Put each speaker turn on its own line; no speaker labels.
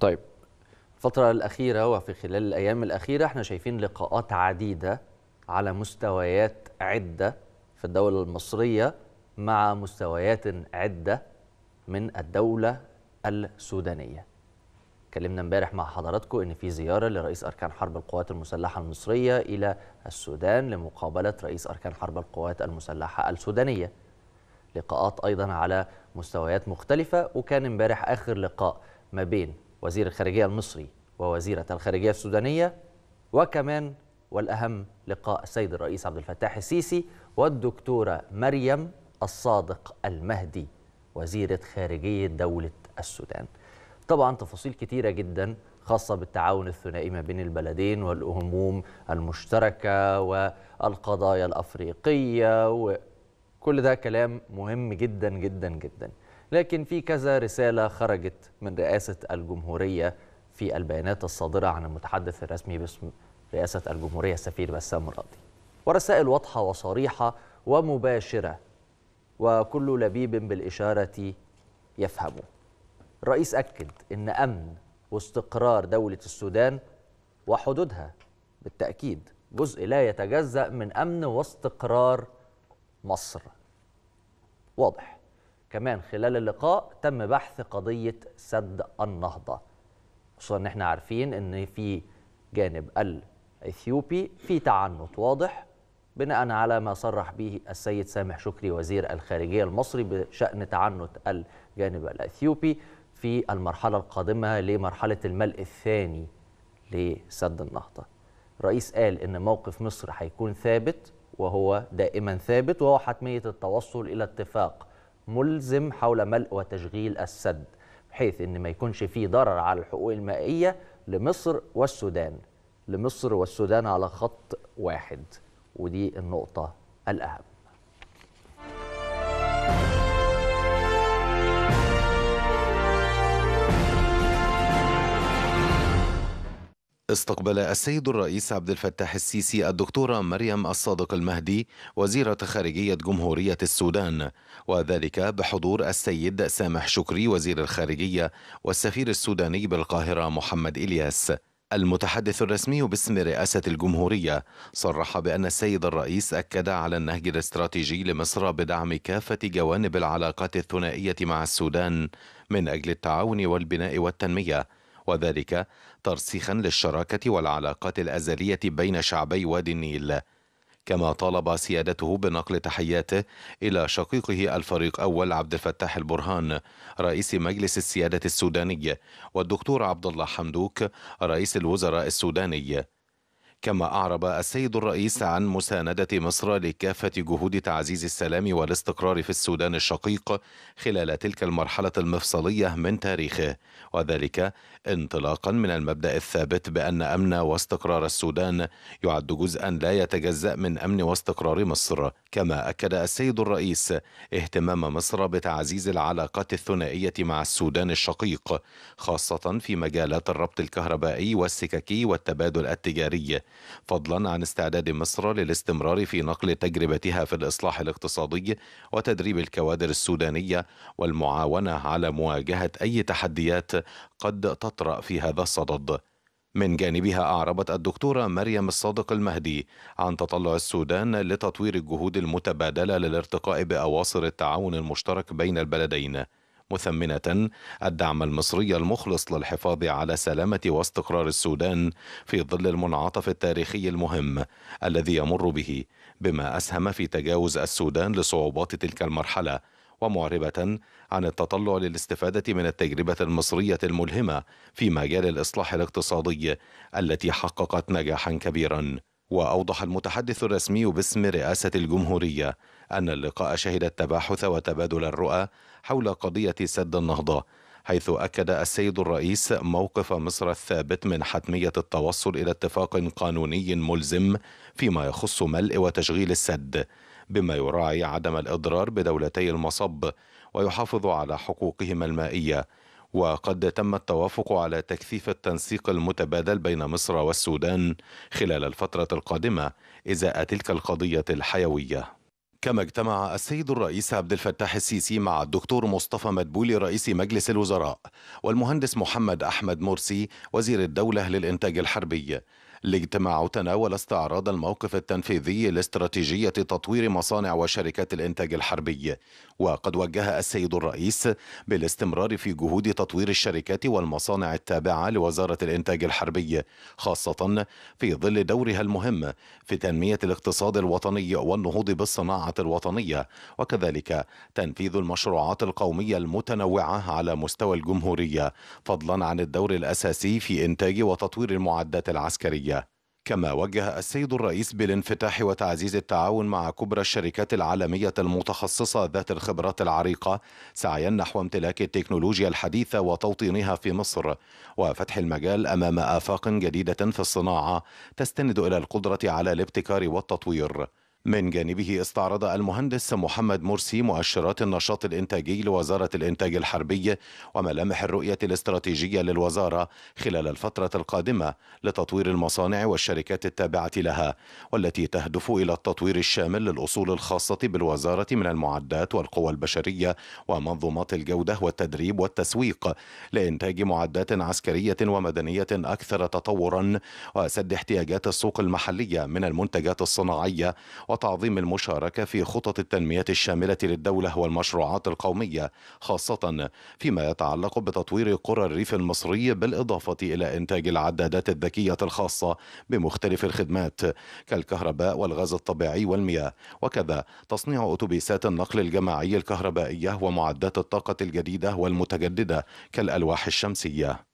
طيب الفترة الأخيرة وفي خلال الأيام الأخيرة احنا شايفين لقاءات عديدة على مستويات عدة في الدولة المصرية مع مستويات عدة من الدولة السودانية اتكلمنا امبارح مع حضراتكم ان في زياره لرئيس اركان حرب القوات المسلحه المصريه الى السودان لمقابله رئيس اركان حرب القوات المسلحه السودانيه. لقاءات ايضا على مستويات مختلفه وكان امبارح اخر لقاء ما بين وزير الخارجية المصري ووزيرة الخارجية السودانية وكمان والأهم لقاء السيد الرئيس عبد الفتاح السيسي والدكتورة مريم الصادق المهدي وزيرة خارجية دولة السودان طبعا تفاصيل كتيرة جدا خاصة بالتعاون الثنائي ما بين البلدين والهموم المشتركة والقضايا الأفريقية وكل ده كلام مهم جدا جدا جدا لكن في كذا رسالة خرجت من رئاسة الجمهورية في البيانات الصادرة عن المتحدث الرسمي باسم رئاسة الجمهورية السفير بسام راضي ورسائل واضحة وصريحة ومباشرة وكل لبيب بالإشارة يفهمه الرئيس أكد أن أمن واستقرار دولة السودان وحدودها بالتأكيد جزء لا يتجزأ من أمن واستقرار مصر واضح كمان خلال اللقاء تم بحث قضية سد النهضة خصوصا ان احنا عارفين ان في جانب الاثيوبي في تعنت واضح بناء على ما صرح به السيد سامح شكري وزير الخارجيه المصري بشان تعنت الجانب الاثيوبي في المرحله القادمه لمرحله الملء الثاني لسد النهضه. الرئيس قال ان موقف مصر هيكون ثابت وهو دائما ثابت وهو حتميه التوصل الى اتفاق ملزم حول ملء وتشغيل السد بحيث ان ما يكونش فيه ضرر على الحقوق المائيه لمصر والسودان لمصر والسودان على خط واحد ودي النقطه الاهم
استقبل السيد الرئيس عبد الفتاح السيسي الدكتورة مريم الصادق المهدي وزيرة خارجية جمهورية السودان وذلك بحضور السيد سامح شكري وزير الخارجية والسفير السوداني بالقاهرة محمد إلياس المتحدث الرسمي باسم رئاسة الجمهورية صرح بأن السيد الرئيس أكد على النهج الاستراتيجي لمصر بدعم كافة جوانب العلاقات الثنائية مع السودان من أجل التعاون والبناء والتنمية وذلك ترسيخا للشراكة والعلاقات الأزلية بين شعبي وادي النيل كما طالب سيادته بنقل تحياته إلى شقيقه الفريق أول عبد الفتاح البرهان رئيس مجلس السيادة السوداني والدكتور عبد الله حمدوك رئيس الوزراء السوداني كما أعرب السيد الرئيس عن مساندة مصر لكافة جهود تعزيز السلام والاستقرار في السودان الشقيق خلال تلك المرحلة المفصلية من تاريخه وذلك انطلاقا من المبدأ الثابت بأن أمن واستقرار السودان يعد جزءا لا يتجزأ من أمن واستقرار مصر كما أكد السيد الرئيس اهتمام مصر بتعزيز العلاقات الثنائية مع السودان الشقيق خاصة في مجالات الربط الكهربائي والسككي والتبادل التجاري فضلا عن استعداد مصر للاستمرار في نقل تجربتها في الإصلاح الاقتصادي وتدريب الكوادر السودانية والمعاونة على مواجهة أي تحديات قد تطرأ في هذا الصدد من جانبها أعربت الدكتورة مريم الصادق المهدي عن تطلع السودان لتطوير الجهود المتبادلة للارتقاء بأواصر التعاون المشترك بين البلدين مثمنة الدعم المصري المخلص للحفاظ على سلامة واستقرار السودان في ظل المنعطف التاريخي المهم الذي يمر به بما أسهم في تجاوز السودان لصعوبات تلك المرحلة ومعربة عن التطلع للاستفادة من التجربة المصرية الملهمة في مجال الإصلاح الاقتصادي التي حققت نجاحا كبيرا وأوضح المتحدث الرسمي باسم رئاسة الجمهورية أن اللقاء شهد التباحث وتبادل الرؤى حول قضية سد النهضة حيث أكد السيد الرئيس موقف مصر الثابت من حتمية التوصل إلى اتفاق قانوني ملزم فيما يخص ملء وتشغيل السد بما يراعي عدم الإضرار بدولتي المصب ويحافظ على حقوقهما المائية وقد تم التوافق على تكثيف التنسيق المتبادل بين مصر والسودان خلال الفترة القادمة إزاء تلك القضية الحيوية كما اجتمع السيد الرئيس عبد الفتاح السيسي مع الدكتور مصطفى مدبولي رئيس مجلس الوزراء والمهندس محمد احمد مرسي وزير الدوله للانتاج الحربي الاجتماع تناول استعراض الموقف التنفيذي لاستراتيجية تطوير مصانع وشركات الإنتاج الحربي وقد وجه السيد الرئيس بالاستمرار في جهود تطوير الشركات والمصانع التابعة لوزارة الإنتاج الحربي خاصة في ظل دورها المهم في تنمية الاقتصاد الوطني والنهوض بالصناعة الوطنية وكذلك تنفيذ المشروعات القومية المتنوعة على مستوى الجمهورية فضلا عن الدور الأساسي في إنتاج وتطوير المعدات العسكرية كما وجه السيد الرئيس بالانفتاح وتعزيز التعاون مع كبرى الشركات العالمية المتخصصة ذات الخبرات العريقة سعيا نحو امتلاك التكنولوجيا الحديثة وتوطينها في مصر وفتح المجال أمام آفاق جديدة في الصناعة تستند إلى القدرة على الابتكار والتطوير من جانبه استعرض المهندس محمد مرسي مؤشرات النشاط الإنتاجي لوزارة الإنتاج الحربي وملامح الرؤية الاستراتيجية للوزارة خلال الفترة القادمة لتطوير المصانع والشركات التابعة لها والتي تهدف إلى التطوير الشامل للأصول الخاصة بالوزارة من المعدات والقوى البشرية ومنظومات الجودة والتدريب والتسويق لإنتاج معدات عسكرية ومدنية أكثر تطورا وسد احتياجات السوق المحلية من المنتجات الصناعية وتعظيم المشاركة في خطط التنمية الشاملة للدولة والمشروعات القومية خاصة فيما يتعلق بتطوير قرى الريف المصري بالإضافة إلى إنتاج العدادات الذكية الخاصة بمختلف الخدمات كالكهرباء والغاز الطبيعي والمياه وكذا تصنيع أتوبيسات النقل الجماعي الكهربائية ومعدات الطاقة الجديدة والمتجددة كالألواح الشمسية